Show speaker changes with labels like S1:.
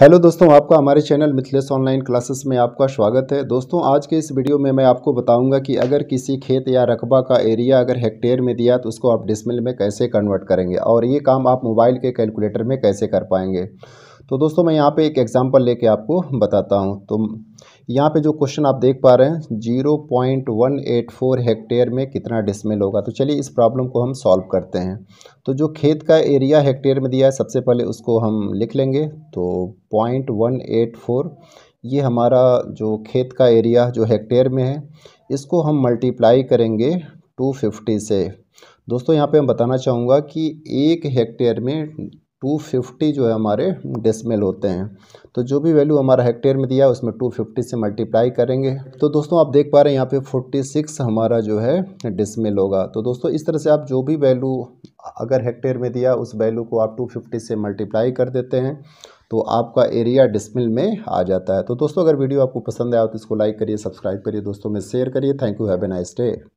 S1: hello दोस्तों आपका हमारे चैनल मिथिलेस ऑनलाइन क्लासेस में आपका स्वागत है दोस्तों आज के इस वीडियो में मैं आपको बताऊंगा कि अगर किसी खेत या रकबा का एरिया अगर हेक्टेयर में दिया तो उसको आप डिसमिल में कैसे कन्वर्ट करेंगे और ये काम आप मोबाइल के कैलकुलेटर में कैसे कर पाएंगे तो दोस्तों मैं यहाँ पे एक एग्ज़ाम्पल लेके आपको बताता हूँ तो यहाँ पे जो क्वेश्चन आप देख पा रहे हैं zero point one eight four hectare में कितना डिसमिल होगा तो चलिए इस प्रॉब्लम को हम सॉल्व करते हैं तो जो खेत का एरिया हेक्टेयर में दिया है सबसे पहले उसको हम लिख लेंगे तो पॉइंट वन एट फोर ये हमारा जो खेत का एरिया जो हेक्टेयर में है इसको हम मल्टीप्लाई करेंगे 250 से दोस्तों यहाँ पे मैं बताना चाहूँगा कि एक हेक्टेयर में टू फिफ्टी जो है हमारे डेसिमल होते हैं तो जो भी वैल्यू हमारा हेक्टेयर में दिया है उसमें टू फिफ्टी से मल्टीप्लाई करेंगे तो दोस्तों आप देख पा रहे हैं यहाँ पे फोर्टी सिक्स हमारा जो है डेसिमल होगा तो दोस्तों इस तरह से आप जो भी वैल्यू अगर हेक्टेयर में दिया उस वैल्यू को आप टू फिफ्टी से मल्टीप्लाई कर देते हैं तो आपका एरिया डिसमिल में आ जाता है तो दोस्तों अगर वीडियो आपको पसंद आया तो इसको लाइक करिए सब्सक्राइब करिए दोस्तों में शेयर करिए thank you have a nice day